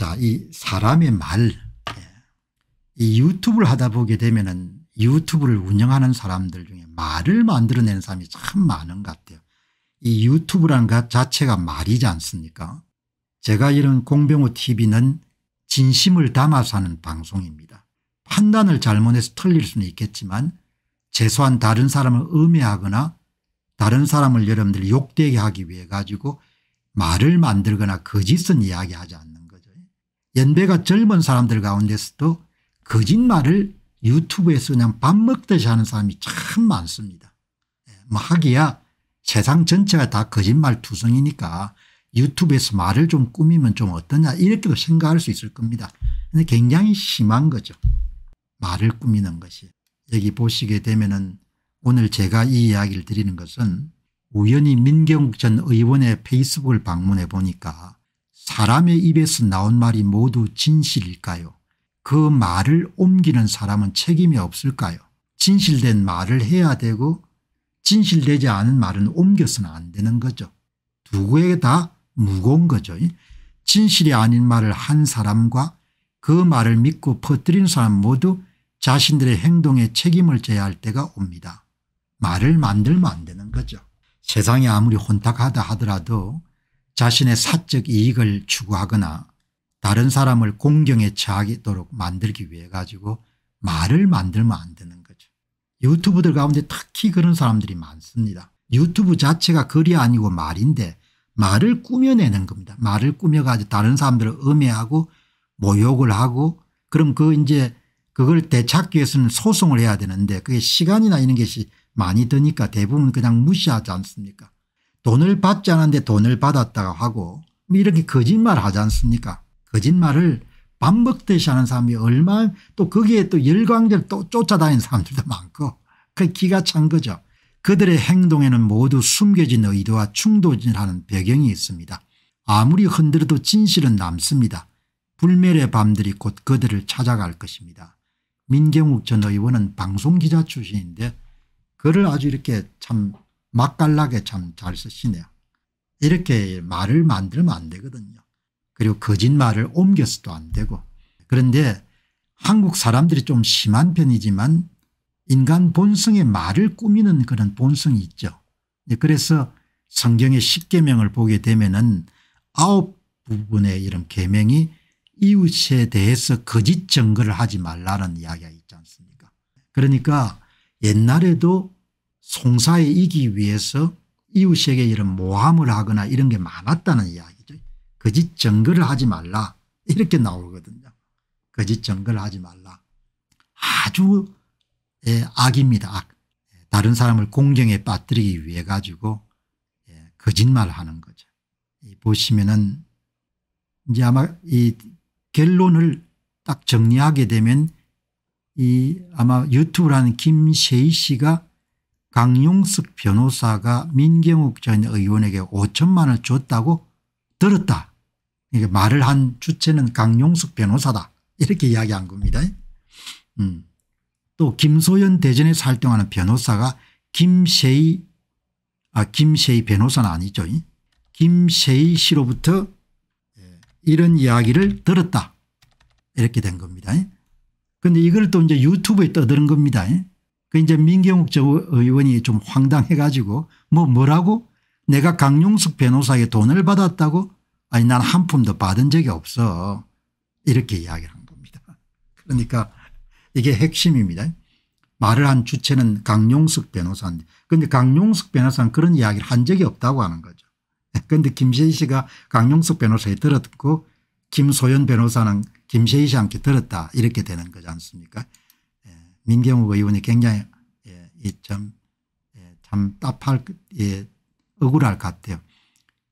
자, 이 사람의 말, 예, 이 유튜브를 하다 보게 되면은 유튜브를 운영하는 사람들 중에 말을 만들어내는 사람이 참 많은 것 같아요. 이 유튜브란 것 자체가 말이지 않습니까? 제가 이런 공병호 TV는 진심을 담아서 하는 방송입니다. 판단을 잘못해서 틀릴 수는 있겠지만 최소한 다른 사람을 음해하거나 다른 사람을 여러분들 욕되게 하기 위해 가지고 말을 만들거나 거짓은 이야기하지 않는 연배가 젊은 사람들 가운데서도 거짓말을 유튜브에서 그냥 밥 먹듯이 하는 사람이 참 많습니다. 예, 뭐 하기야 세상 전체가 다 거짓말 투성이니까 유튜브에서 말을 좀 꾸미면 좀 어떠냐 이렇게도 생각할 수 있을 겁니다. 근데 굉장히 심한 거죠. 말을 꾸미는 것이. 여기 보시게 되면 은 오늘 제가 이 이야기를 드리는 것은 우연히 민경욱 전 의원의 페이스북을 방문해 보니까 사람의 입에서 나온 말이 모두 진실일까요? 그 말을 옮기는 사람은 책임이 없을까요? 진실된 말을 해야 되고 진실되지 않은 말은 옮겨서는 안 되는 거죠. 두개다 무거운 거죠. 진실이 아닌 말을 한 사람과 그 말을 믿고 퍼뜨린 사람 모두 자신들의 행동에 책임을 져야 할 때가 옵니다. 말을 만들면 안 되는 거죠. 세상이 아무리 혼탁하다 하더라도 자신의 사적 이익을 추구하거나 다른 사람을 공경에 처하도록 만들기 위해 가지고 말을 만들면 안 되는 거죠. 유튜브들 가운데 특히 그런 사람들이 많습니다. 유튜브 자체가 글이 아니고 말인데 말을 꾸며내는 겁니다. 말을 꾸며가지고 다른 사람들을 음해하고 모욕을 하고 그럼 그 이제 그걸 되찾기 위해서는 소송을 해야 되는데 그게 시간이나 이런 것이 많이 드니까 대부분 그냥 무시하지 않습니까 돈을 받지 않았는데 돈을 받았다고 하고 뭐 이렇게 거짓말 하지 않습니까 거짓말을 반복듯이 하는 사람이 얼마 또 거기에 또 열광들 또 쫓아다니는 사람들도 많고 그 기가 찬 거죠. 그들의 행동에는 모두 숨겨진 의도와 충돌하는 배경이 있습니다. 아무리 흔들어도 진실은 남습니다. 불멸의 밤들이 곧 그들을 찾아갈 것입니다. 민경욱 전 의원은 방송기자 출신인데 그를 아주 이렇게 참 맛깔나게 참 잘 쓰시네요. 이렇게 말을 만들면 안 되거든요. 그리고 거짓말을 옮겨서도 안 되고 그런데 한국 사람들이 좀 심한 편이지만 인간 본성의 말을 꾸미는 그런 본성이 있죠. 네, 그래서 성경의 십계명을 보게 되면 은 아홉 부분의 이런 계명이 이웃에 대해서 거짓 증거를 하지 말라는 이야기가 있지 않습니까 그러니까 옛날에도 송사에 이기 위해서 이웃에게 이런 모함을 하거나 이런 게 많았다는 이야기죠. 거짓 정거를 하지 말라 이렇게 나오거든요. 거짓 정거를 하지 말라. 아주 예, 악입니다. 악. 다른 사람을 공경에 빠뜨리기 위해 가지고 예, 거짓말을 하는 거죠. 보시면은 이제 아마 이 결론을 딱 정리하게 되면 이 아마 유튜브라는 김세희 씨가 강용석 변호사가 민경욱 전 의원에게 5천만 원을 줬다고 들었다. 이게 말을 한 주체는 강용석 변호사다. 이렇게 이야기한 겁니다. 음. 또 김소연 대전에서 활동하는 변호사가 김세희 아 김세희 변호사는 아니죠. 김세희 씨로부터 예, 이런 이야기를 들었다. 이렇게 된 겁니다. 그런데 이걸 또 이제 유튜브에 떠드는 겁니다. 그 이제 민경욱 저 의원이 좀 황당해 가지고 뭐 뭐라고 내가 강용숙 변호사에게 돈을 받았다고 아니 난 한 푼도 받은 적이 없어 이렇게 이야기를 한 겁니다. 그러니까 이게 핵심입니다. 말을 한 주체는 강용석 변호사인데 그런데 강용석 변호사는 그런 이야기를 한 적이 없다고 하는 거죠. 그런데 김세희 씨가 강용석 변호사에 들었고 김소연 변호사는 김세희 씨한테 들었다 이렇게 되는 거지 않습니까 민경욱 의원이 굉장히 예, 참 예, 참 답할 예, 억울할 것 같아요.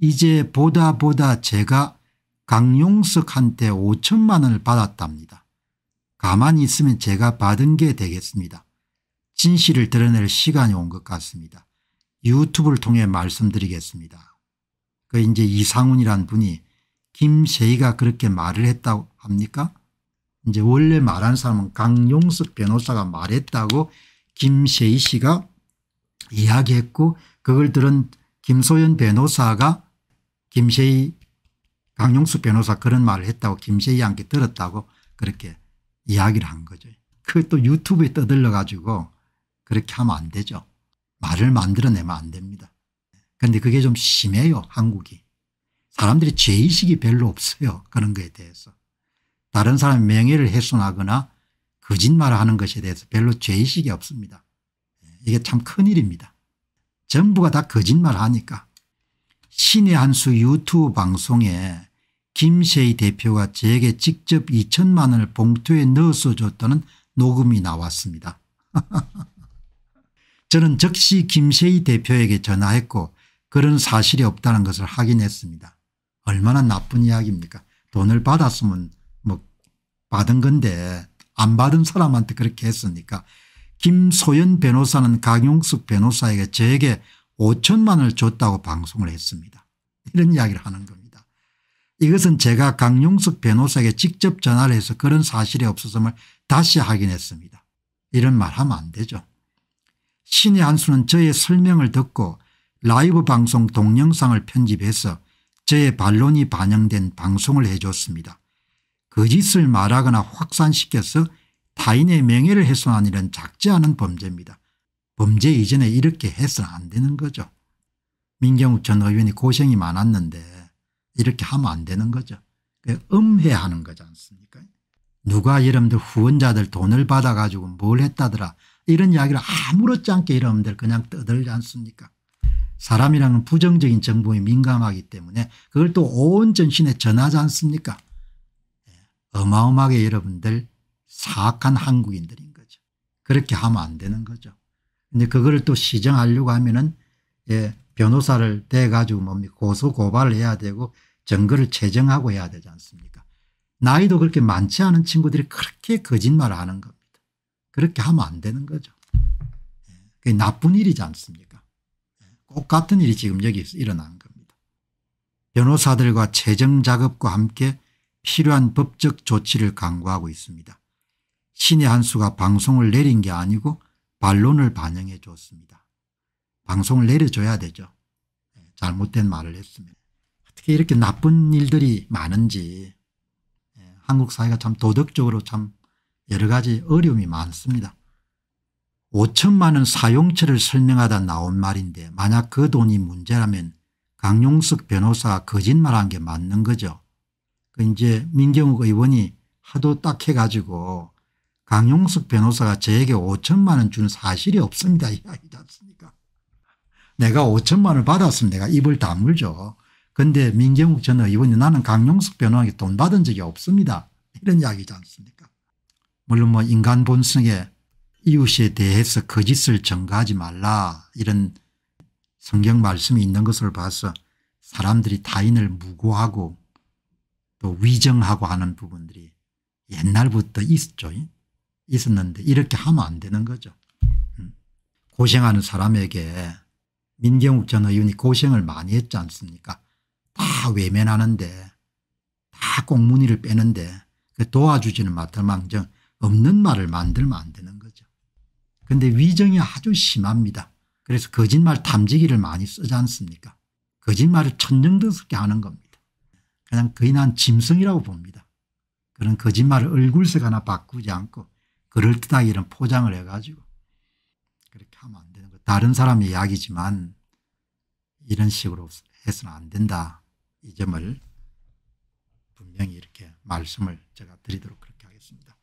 이제 보다 보다 제가 강용석한테 5천만 원을 받았답니다. 가만히 있으면 제가 받은 게 되겠습니다. 진실을 드러낼 시간이 온 것 같습니다. 유튜브를 통해 말씀드리겠습니다. 그 이제 이상훈이란 분이 김세희가 그렇게 말을 했다고 합니까? 이제 원래 말한 사람은 강용석 변호사가 말했다고 김세희 씨가 이야기했고 그걸 들은 김소연 변호사가 김세희 강용석 변호사 그런 말을 했다고 김세희한테 들었다고 그렇게 이야기를 한 거죠. 그 또 유튜브에 떠들려 가지고 그렇게 하면 안 되죠. 말을 만들어내면 안 됩니다. 그런데 그게 좀 심해요 한국이. 사람들이 죄의식이 별로 없어요 그런 거에 대해서. 다른 사람의 명예를 훼손하거나 거짓말하는 을 것에 대해서 별로 죄의식이 없습니다. 이게 참 큰일입니다. 전부가 다 거짓말하니까 신의 한수 유튜브 방송에 김세희 대표가 제게 직접 2천만 원을 봉투에 넣어서 줬다는 녹음이 나왔습니다. 저는 즉시 김세희 대표에게 전화했고 그런 사실이 없다는 것을 확인했습니다. 얼마나 나쁜 이야기입니까 돈을 받았으면 받은 건데 안 받은 사람한테 그렇게 했으니까 김소연 변호사는 강용숙 변호사에게 저에게 5천만을 줬다고 방송을 했습니다. 이런 이야기를 하는 겁니다. 이것은 제가 강용숙 변호사에게 직접 전화를 해서 그런 사실이 없었음을 다시 확인했습니다. 이런 말 하면 안 되죠. 신의 한수는 저의 설명을 듣고 라이브 방송 동영상을 편집해서 저의 반론이 반영된 방송을 해줬습니다. 거짓을 말하거나 확산시켜서 타인의 명예를 훼손한 일은 작지 않은 범죄입니다. 범죄 이전에 이렇게 해서는 안 되는 거죠. 민경욱 전 의원이 고생이 많았는데 이렇게 하면 안 되는 거죠. 음해하는 거지 않습니까 누가 여러분들 후원자들 돈을 받아가지고 뭘 했다더라 이런 이야기를 아무렇지 않게 여러분들 그냥 떠들지 않습니까 사람이라는 부정적인 정보에 민감하기 때문에 그걸 또 온 전신에 전하지 않습니까 어마어마하게 여러분들 사악한 한국인들인 거죠. 그렇게 하면 안 되는 거죠. 근데 그걸 또 시정하려고 하면은 예, 변호사를 대가지고 뭡니까 고소 고발을 해야 되고 증거를 채정하고 해야 되지 않습니까? 나이도 그렇게 많지 않은 친구들이 그렇게 거짓말을 하는 겁니다. 그렇게 하면 안 되는 거죠. 예, 그게 나쁜 일이지 않습니까? 예, 꼭 같은 일이 지금 여기 일어난 겁니다. 변호사들과 재정 작업과 함께 필요한 법적 조치를 강구하고 있습니다. 신의 한 수가 방송을 내린 게 아니고 반론을 반영해 줬습니다. 방송을 내려줘야 되죠. 네, 잘못된 말을 했으면. 어떻게 이렇게 나쁜 일들이 많은지 네, 한국 사회가 참 도덕적으로 참 여러 가지 어려움이 많습니다. 5천만 원 사용처를 설명하다 나온 말인데 만약 그 돈이 문제라면 강용석 변호사가 거짓말한 게 맞는 거죠. 그 이제 민경욱 의원이 하도 딱 해가지고 강용석 변호사가 저에게 5천만 원 준 사실이 없습니다. 이야기지 않습니까? 내가 5천만 원을 받았으면 내가 입을 다물죠. 근데 민경욱 전 의원이 나는 강용석 변호사에게 돈 받은 적이 없습니다. 이런 이야기지 않습니까? 물론 뭐 인간 본성에 이웃에 대해서 거짓을 전가하지 말라 이런 성경 말씀이 있는 것을 봐서 사람들이 타인을 무고하고 또 위정하고 하는 부분들이 옛날부터 있었죠. 있었는데 이렇게 하면 안 되는 거죠. 음. 고생하는 사람에게 민경욱 전 의원이 고생을 많이 했지 않습니까 다 외면하는데 다 꽁무니를 빼는데 그 도와주지는 마을망정 없는 말을 만들면 안 되는 거죠. 근데 위정이 아주 심합니다. 그래서 거짓말 탐지기를 많이 쓰지 않습니까 거짓말을 천정덕스럽게 하는 겁니다. 그냥 거의 난 짐승이라고 봅니다. 그런 거짓말을 얼굴색 하나 바꾸지 않고 그럴듯하게 이런 포장을 해가지고 그렇게 하면 안 되는 거 다른 사람의 이야기지만 이런 식으로 해서는 안 된다. 이 점을 분명히 이렇게 말씀을 제가 드리도록 그렇게 하겠습니다.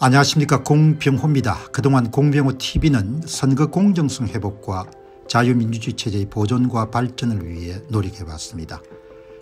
안녕하십니까 공병호입니다. 그동안 공병호TV는 선거 공정성 회복과 자유민주주의 체제의 보존과 발전을 위해 노력해봤습니다.